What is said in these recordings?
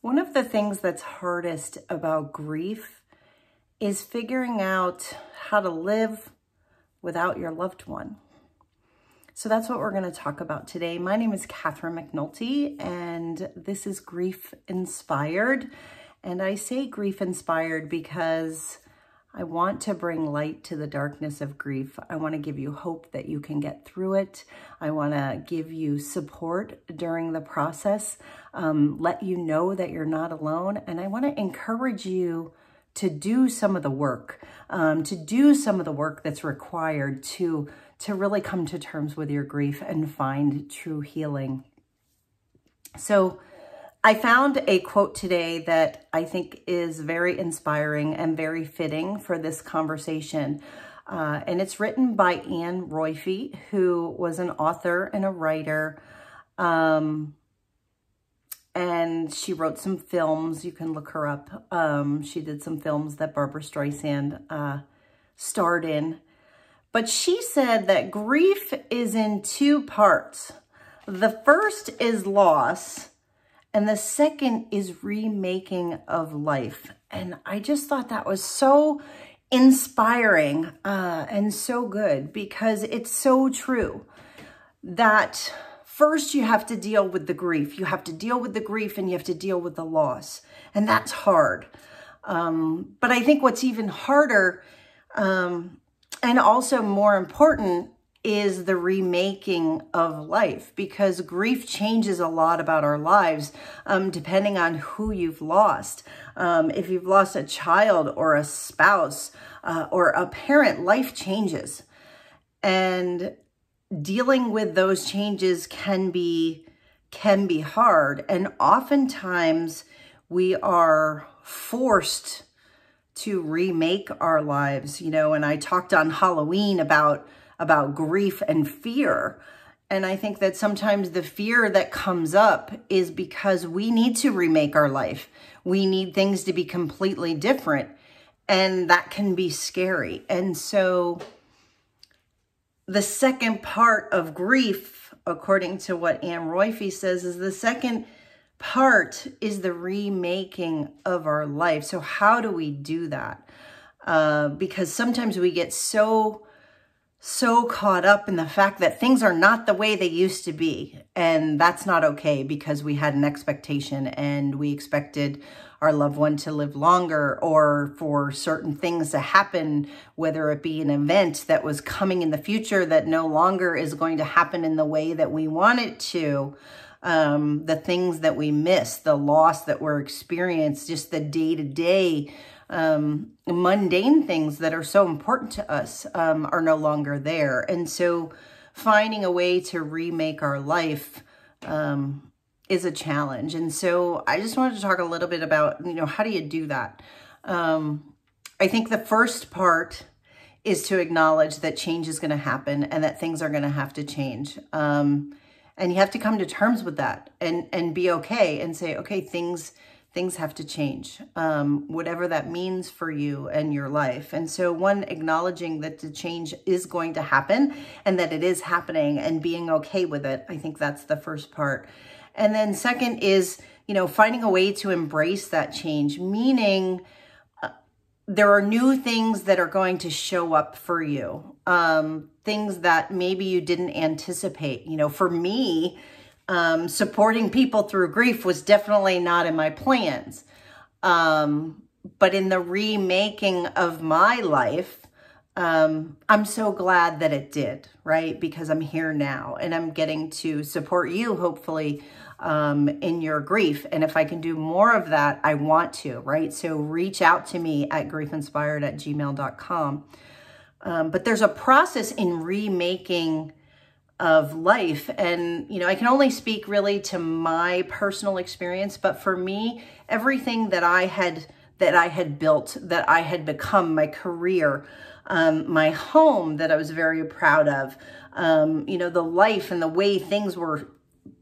One of the things that's hardest about grief is figuring out how to live without your loved one. So that's what we're going to talk about today. My name is Katherine McNulty, and this is Grief Inspired. And I say grief inspired because I want to bring light to the darkness of grief. I want to give you hope that you can get through it. I want to give you support during the process, um, let you know that you're not alone, and I want to encourage you to do some of the work, um, to do some of the work that's required to, to really come to terms with your grief and find true healing. So I found a quote today that I think is very inspiring and very fitting for this conversation. Uh, and it's written by Anne Royfe, who was an author and a writer. Um, and she wrote some films. You can look her up. Um, she did some films that Barbara Streisand uh, starred in. But she said that grief is in two parts. The first is loss, and the second is remaking of life. And I just thought that was so inspiring uh, and so good because it's so true that first you have to deal with the grief. You have to deal with the grief and you have to deal with the loss. And that's hard. Um, but I think what's even harder um, and also more important is the remaking of life because grief changes a lot about our lives um, depending on who you've lost. Um, if you've lost a child or a spouse uh, or a parent, life changes. And dealing with those changes can be can be hard and oftentimes we are forced to remake our lives you know and i talked on halloween about about grief and fear. And I think that sometimes the fear that comes up is because we need to remake our life. We need things to be completely different. And that can be scary. And so the second part of grief, according to what Anne Royfe says, is the second part is the remaking of our life. So how do we do that? Uh, because sometimes we get so so caught up in the fact that things are not the way they used to be. And that's not okay because we had an expectation and we expected our loved one to live longer or for certain things to happen, whether it be an event that was coming in the future that no longer is going to happen in the way that we want it to. Um, the things that we miss, the loss that we're experienced, just the day to day um, mundane things that are so important to us um, are no longer there. And so finding a way to remake our life um, is a challenge. And so I just wanted to talk a little bit about, you know, how do you do that? Um, I think the first part is to acknowledge that change is going to happen and that things are going to have to change. Um, and you have to come to terms with that and, and be okay and say, okay, things things have to change, um, whatever that means for you and your life. And so, one, acknowledging that the change is going to happen and that it is happening and being okay with it. I think that's the first part. And then, second is, you know, finding a way to embrace that change, meaning, uh, there are new things that are going to show up for you, um, things that maybe you didn't anticipate. You know, for me, um, supporting people through grief was definitely not in my plans. Um, but in the remaking of my life, um, I'm so glad that it did, right? Because I'm here now and I'm getting to support you, hopefully, um, in your grief. And if I can do more of that, I want to, right? So reach out to me at griefinspired at gmail.com. Um, but there's a process in remaking of life. And, you know, I can only speak really to my personal experience, but for me, everything that I had that I had built, that I had become, my career, um, my home that I was very proud of, um, you know, the life and the way things were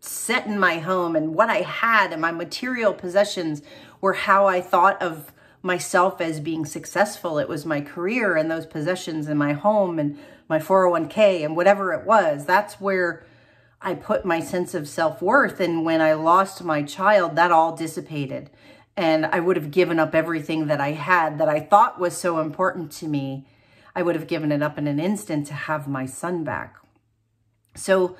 set in my home and what I had and my material possessions were how I thought of myself as being successful. It was my career and those possessions and my home and my 401k and whatever it was. That's where I put my sense of self-worth. And when I lost my child, that all dissipated. And I would have given up everything that I had that I thought was so important to me. I would have given it up in an instant to have my son back. So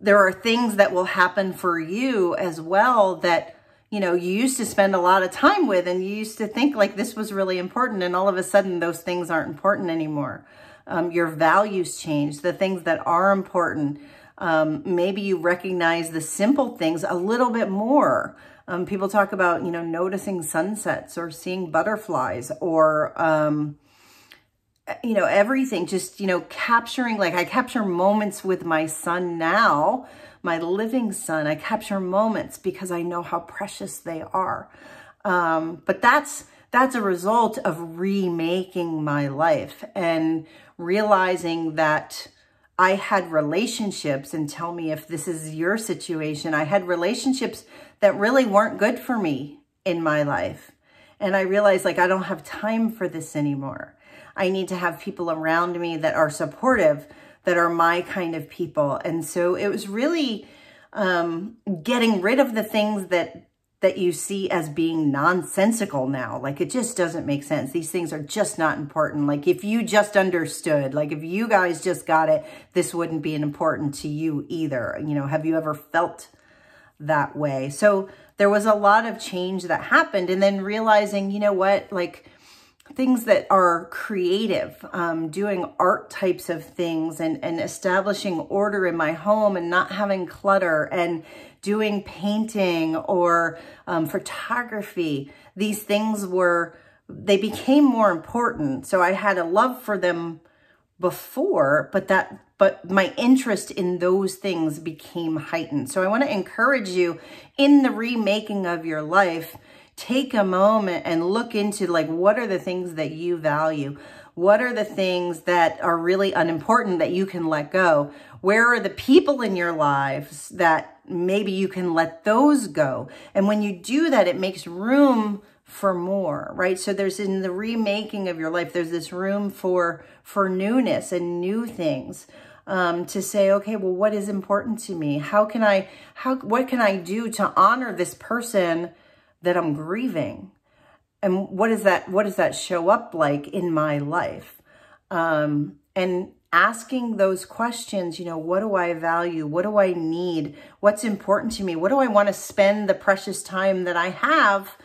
there are things that will happen for you as well that you know, you used to spend a lot of time with and you used to think like this was really important and all of a sudden those things aren't important anymore. Um, your values change, the things that are important. Um, maybe you recognize the simple things a little bit more. Um, people talk about, you know, noticing sunsets or seeing butterflies or, um, you know, everything. Just, you know, capturing, like I capture moments with my son now my living son. I capture moments because I know how precious they are. Um, but that's that's a result of remaking my life and realizing that I had relationships, and tell me if this is your situation, I had relationships that really weren't good for me in my life. And I realized like, I don't have time for this anymore. I need to have people around me that are supportive, that are my kind of people. And so it was really um, getting rid of the things that that you see as being nonsensical now. Like it just doesn't make sense. These things are just not important. Like if you just understood, like if you guys just got it, this wouldn't be important to you either. You know, have you ever felt that way? So there was a lot of change that happened and then realizing, you know what, like things that are creative, um, doing art types of things and, and establishing order in my home and not having clutter and doing painting or um, photography. These things were, they became more important. So I had a love for them before, but that but my interest in those things became heightened. So I want to encourage you in the remaking of your life take a moment and look into like, what are the things that you value? What are the things that are really unimportant that you can let go? Where are the people in your lives that maybe you can let those go? And when you do that, it makes room for more, right? So there's in the remaking of your life, there's this room for for newness and new things. Um, to say, okay, well, what is important to me? How can I, how, what can I do to honor this person that I'm grieving. And what is that, what does that show up like in my life? Um, and asking those questions, you know, what do I value? What do I need? What's important to me? What do I want to spend the precious time that I have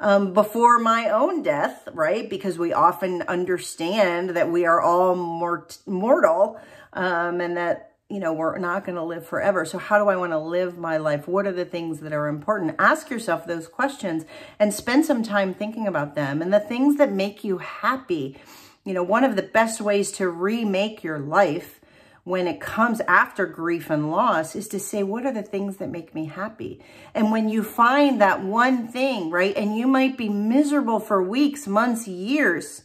um, before my own death, right? Because we often understand that we are all mort- mortal um, and that you know, we're not going to live forever. So how do I want to live my life? What are the things that are important? Ask yourself those questions and spend some time thinking about them and the things that make you happy. You know, one of the best ways to remake your life when it comes after grief and loss is to say, what are the things that make me happy? And when you find that one thing, right, and you might be miserable for weeks, months, years,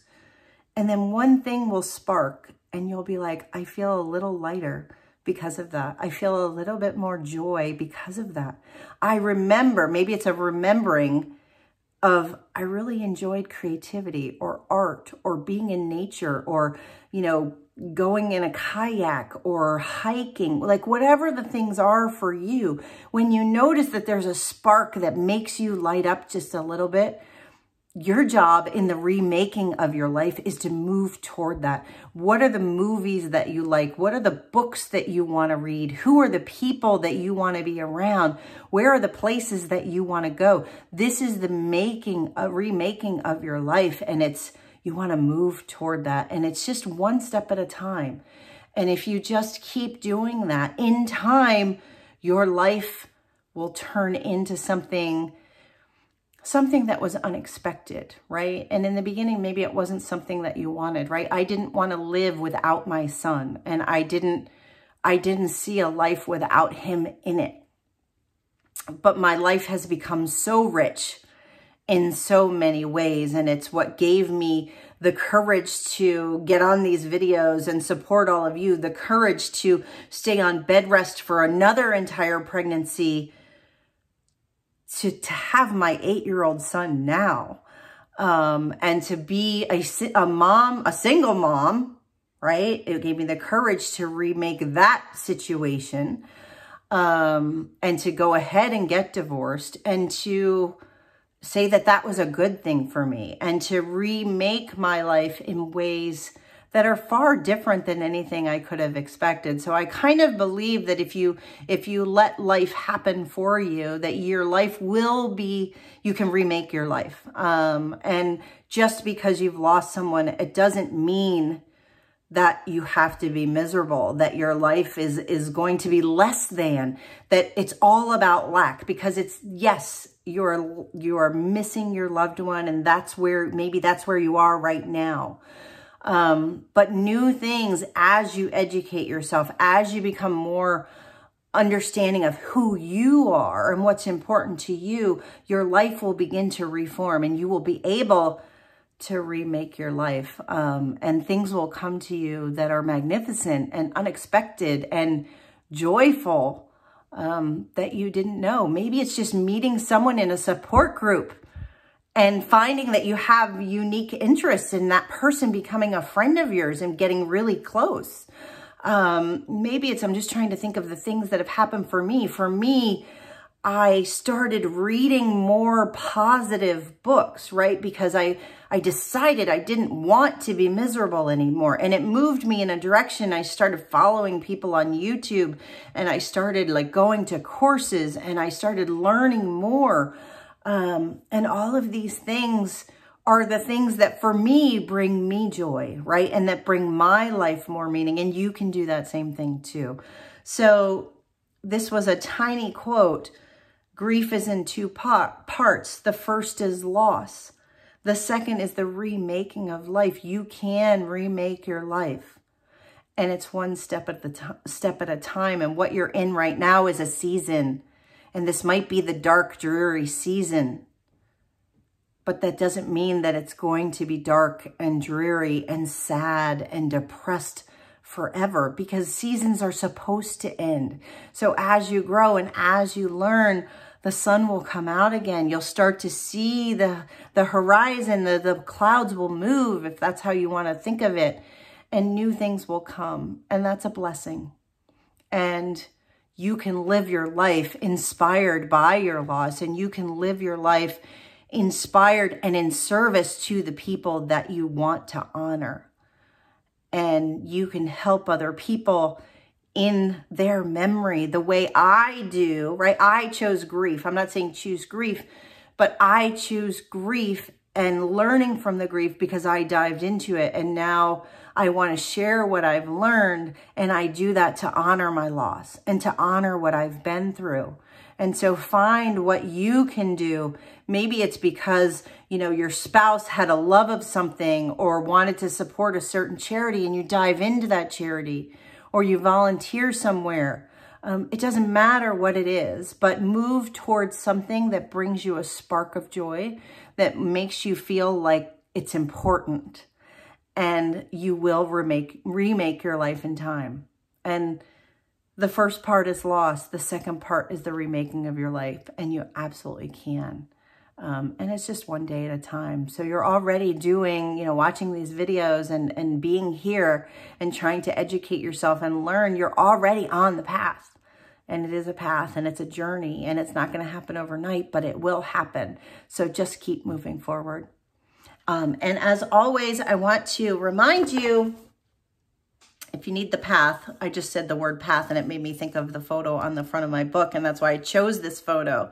and then one thing will spark and you'll be like, I feel a little lighter because of that. I feel a little bit more joy because of that. I remember, maybe it's a remembering of I really enjoyed creativity or art or being in nature or, you know, going in a kayak or hiking, like whatever the things are for you. When you notice that there's a spark that makes you light up just a little bit, your job in the remaking of your life is to move toward that. What are the movies that you like? What are the books that you want to read? Who are the people that you want to be around? Where are the places that you want to go? This is the making, a remaking of your life. And it's, you want to move toward that. And it's just one step at a time. And if you just keep doing that in time, your life will turn into something something that was unexpected, right? And in the beginning, maybe it wasn't something that you wanted, right? I didn't want to live without my son and I didn't, I didn't see a life without him in it. But my life has become so rich in so many ways. And it's what gave me the courage to get on these videos and support all of you, the courage to stay on bed rest for another entire pregnancy to, to have my eight-year-old son now um, and to be a, a mom, a single mom, right? It gave me the courage to remake that situation um, and to go ahead and get divorced and to say that that was a good thing for me and to remake my life in ways – that are far different than anything I could have expected. So I kind of believe that if you if you let life happen for you, that your life will be you can remake your life. Um, and just because you've lost someone, it doesn't mean that you have to be miserable, that your life is is going to be less than, that it's all about lack because it's yes, you're you're missing your loved one and that's where maybe that's where you are right now. Um, but new things as you educate yourself, as you become more understanding of who you are and what's important to you, your life will begin to reform and you will be able to remake your life. Um, and things will come to you that are magnificent and unexpected and joyful um, that you didn't know. Maybe it's just meeting someone in a support group and finding that you have unique interests in that person becoming a friend of yours and getting really close. Um, maybe it's, I'm just trying to think of the things that have happened for me. For me, I started reading more positive books, right? Because I, I decided I didn't want to be miserable anymore. And it moved me in a direction. I started following people on YouTube and I started like going to courses and I started learning more um, and all of these things are the things that for me bring me joy, right? And that bring my life more meaning. And you can do that same thing too. So this was a tiny quote. Grief is in two parts. The first is loss. The second is the remaking of life. You can remake your life. And it's one step at the step at a time. And what you're in right now is a season and this might be the dark, dreary season. But that doesn't mean that it's going to be dark and dreary and sad and depressed forever because seasons are supposed to end. So as you grow and as you learn, the sun will come out again. You'll start to see the, the horizon, the, the clouds will move if that's how you want to think of it. And new things will come. And that's a blessing. And you can live your life inspired by your loss and you can live your life inspired and in service to the people that you want to honor. And you can help other people in their memory the way I do, right? I chose grief. I'm not saying choose grief, but I choose grief and learning from the grief because I dived into it. And now I want to share what I've learned, and I do that to honor my loss and to honor what I've been through. And so find what you can do. Maybe it's because, you know, your spouse had a love of something or wanted to support a certain charity and you dive into that charity or you volunteer somewhere. Um, it doesn't matter what it is, but move towards something that brings you a spark of joy that makes you feel like it's important and you will remake remake your life in time. And the first part is lost. The second part is the remaking of your life, and you absolutely can. Um, and it's just one day at a time. So you're already doing, you know, watching these videos and, and being here and trying to educate yourself and learn. You're already on the path. And it is a path and it's a journey and it's not going to happen overnight, but it will happen. So just keep moving forward. Um, and as always, I want to remind you, if you need the path, I just said the word path and it made me think of the photo on the front of my book. And that's why I chose this photo.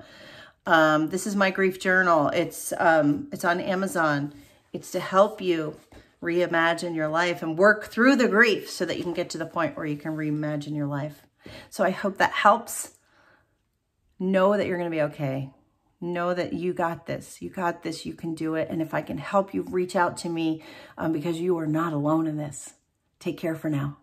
Um, this is my grief journal. It's, um, it's on Amazon. It's to help you reimagine your life and work through the grief so that you can get to the point where you can reimagine your life. So I hope that helps. Know that you're going to be okay know that you got this. You got this. You can do it. And if I can help you, reach out to me um, because you are not alone in this. Take care for now.